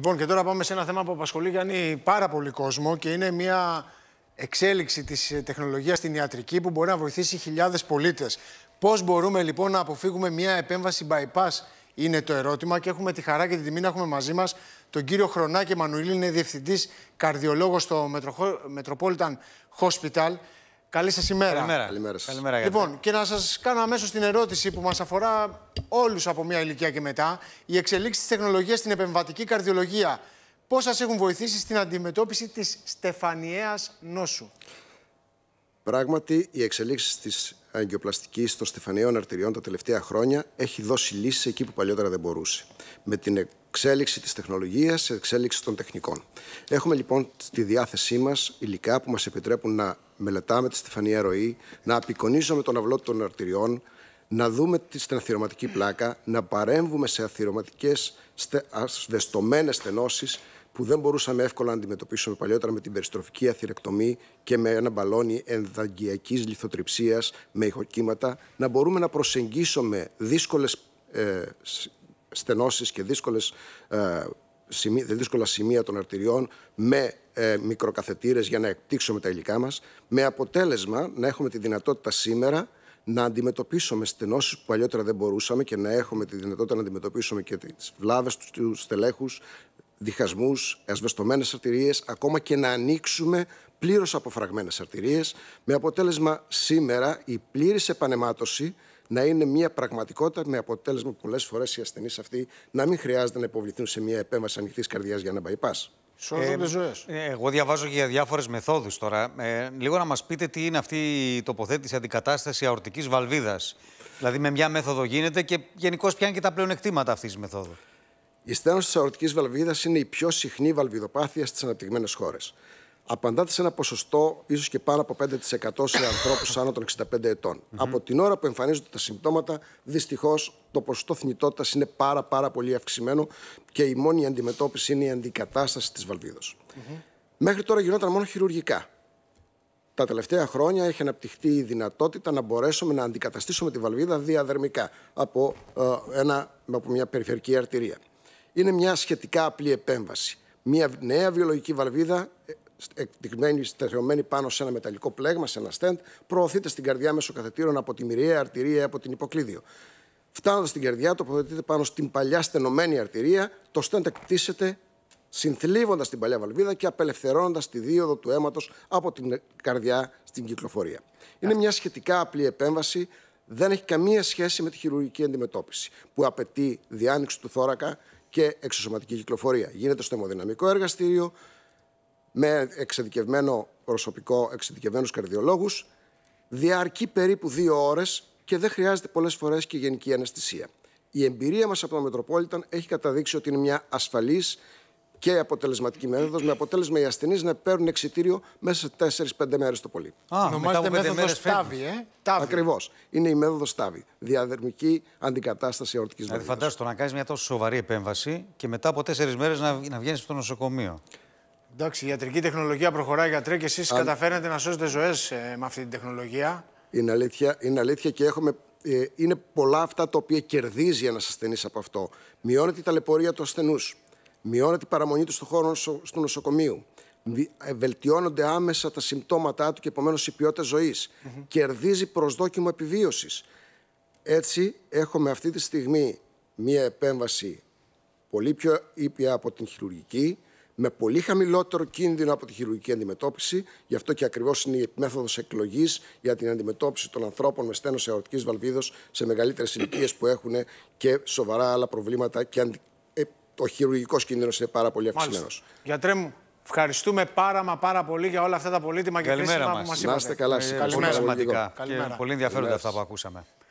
Λοιπόν, και τώρα πάμε σε ένα θέμα που απασχολεί Γιάννη πάρα πολύ κόσμο και είναι μια εξέλιξη της ε, τεχνολογίας στην ιατρική που μπορεί να βοηθήσει χιλιάδες πολίτες. Πώς μπορούμε λοιπόν να αποφύγουμε μια επέμβαση bypass είναι το ερώτημα και έχουμε τη χαρά και την τιμή να έχουμε μαζί μας τον κύριο Χρονάκη Μανουήλ, είναι διευθυντής καρδιολόγος στο Metropolitan Hospital. Καλή σας ημέρα. Καλημέρα. Καλημέρα, σας. λοιπόν, και να σας κάνω αμέσως την ερώτηση που μας αφορά όλους από μια ηλικία και μετά. Η εξελίξη της τεχνολογίας στην επεμβατική καρδιολογία. Πώς σας έχουν βοηθήσει στην αντιμετώπιση της στεφανιαίας νόσου. Πράγματι, η εξελίξη της αγκιοπλαστικής των στεφανιαίων αρτηριών τα τελευταία χρόνια έχει δώσει λύσει εκεί που παλιότερα δεν μπορούσε. Με την εξέλιξη της τεχνολογίας, σε εξέλιξη των τεχνικών. Έχουμε λοιπόν στη διάθεσή μας υλικά που μας επιτρέπουν να μελετάμε τη στεφανία ροή, να απεικονίζουμε τον αυλό των αρτηριών, να δούμε την αθυρωματική πλάκα, να παρέμβουμε σε αθυρωματικές ασβεστομένες στενώσεις που δεν μπορούσαμε εύκολα να αντιμετωπίσουμε παλιότερα με την περιστροφική αθυρεκτομή και με ένα μπαλόνι ενδαγκιακής λιθοτριψίας με ηχοκύματα, να μπορούμε να προσεγγίσουμε δύσκολες ε, στενώσεις και δύσκολες, ε, δύσκολα σημεία των αρτηριών με ε, μικροκαθετήρες για να εκτίξουμε τα υλικά μας, με αποτέλεσμα να έχουμε τη δυνατότητα σήμερα να αντιμετωπίσουμε στενώσεις που παλιότερα δεν μπορούσαμε και να έχουμε τη δυνατότητα να αντιμετωπίσουμε και τις βλάβες τους στελέχους, διχασμούς, ασβεστομένες αρτηρίες, ακόμα και να ανοίξουμε πλήρως αποφραγμένες αρτηρίες, με αποτέλεσμα σήμερα η πλήρης επανεμάτωση να είναι μια πραγματικότητα με αποτέλεσμα πολλές φορές οι ασθενείς αυτοί να μην χρειάζεται να υποβληθούν σε μια επέμβαση ανοιχτής καρδιάς για να bypass. Σώζονται ε, ε, Εγώ διαβάζω και για διάφορες μεθόδους τώρα. Ε, λίγο να μας πείτε τι είναι αυτή η τοποθέτηση αντικατάσταση αορτικής βαλβίδας. Δηλαδή, με μια μέθοδο γίνεται και γενικώς ποια είναι και τα πλεονεκτήματα αυτής της μεθόδου. Η στένωση τη αορτική βαλβίδας είναι η πιο συχνή βαλβιδοπάθεια στις αναπτυγμένες χώρες. Απαντάται σε ένα ποσοστό ίσως και πάνω από 5% σε ανθρώπους άνω των 65 ετων Από την ώρα που εμφανίζονται τα συμπτώματα, δυστυχώς το ποσοστό θνητότητας είναι πάρα, πάρα πολύ αυξημένο και η μόνη αντιμετώπιση είναι η αντικατάσταση της βαλβιδα Μέχρι τώρα γινόταν μόνο χειρουργικά. Τα τελευταία χρόνια έχει αναπτυχθεί η δυνατότητα να μπορέσουμε να αντικαταστήσουμε τη βαλβίδα διαδερμικά από, ε, ένα, από μια περιφερική αρτηρία είναι μια σχετικά απλή επέμβαση. Μια νέα βιολογική βαλβίδα ε, εκτυγμένη, στεθειωμένη πάνω σε ένα μεταλλικό πλέγμα, σε ένα στέντ, προωθείται στην καρδιά μέσω καθετήρων από τη μυριαία αρτηρία ή από την υποκλίδιο. Φτάνοντας στην καρδιά, τοποθετείται πάνω στην παλιά στενωμένη αρτηρία, το στέντ εκτίσσεται συνθλίβοντας την παλιά βαλβίδα και απελευθερώνοντας τη δίωδο του αίματος από την καρδιά στην κυκλοφορία. Είναι μια σχετικά απλή επέμβαση, δεν έχει καμία σχέση με τη χειρουργική αντιμετώπιση που απαιτεί διάνοιξη του θώρακα και εξωσωματική κυκλοφορία. Γίνεται στο αιμοδυναμικό εργαστήριο με εξειδικευμένο προσωπικό, εξειδικευμένους καρδιολόγους, διαρκεί περίπου δύο ώρες και δεν χρειάζεται πολλές φορές και γενική αναισθησία. Η εμπειρία μας από το Μετροπόλιταν έχει καταδείξει ότι είναι μια ασφαλής και αποτελεσματική μέθοδος, με αποτέλεσμα οι ασθενείς να παίρνουν εξιτήριο μέσα σε 4-5 μέρες το πολύ. Α, ονομάζεται μέθοδο στάβη, ε. Ακριβώς. Είναι η μέθοδος στάβη. Διαδερμική αντικατάσταση αορτική δηλαδή, φανταζεσαι το να κάνεις μια τόσο σοβαρή επέμβαση και μετά από 4 μέρες να, να βγαίνεις στο νοσοκομείο. Εντάξει, η ιατρική τεχνολογία προχωράει, γιατρέ, και εσείς Αν... να σώσετε ζωές ε, με αυτή την τεχνολογία. Είναι αλήθεια, είναι αλήθεια και έχουμε ε, είναι πολλά αυτά τα οποία κερδίζει ένας ασθενής από αυτό. Μειώνεται η ταλαιπωρία του ασθενούς. Μειώνεται η παραμονή του στον χώρο του νοσοκομείου. Ε, βελτιώνονται άμεσα τα συμπτώματά του και επομένως η ποιότητα ζωής. Κερδίζει προσδόκιμο επιβίωσης. Έτσι, έχουμε αυτή τη στιγμή μία επέμβαση πολύ πιο ήπια από την χειρουργική, με πολύ χαμηλότερο κίνδυνο από τη χειρουργική αντιμετώπιση. Γι' αυτό και ακριβώς είναι η μέθοδος εκλογής για την αντιμετώπιση των ανθρώπων με στένο αορτική βαλβίδος σε μεγαλύτερες ηλικίες που έχουν και σοβαρά άλλα προβλήματα και ο χειρουργικό κίνδυνο είναι πάρα πολύ αυξημένος. Γιατρέ μου, ευχαριστούμε πάρα μα πάρα πολύ για όλα αυτά τα πολύτιμα και κρίσιμα που μας είπατε. Να είστε καλά. Καλημέρα. Πολύ ενδιαφέροντα αυτά που ακούσαμε.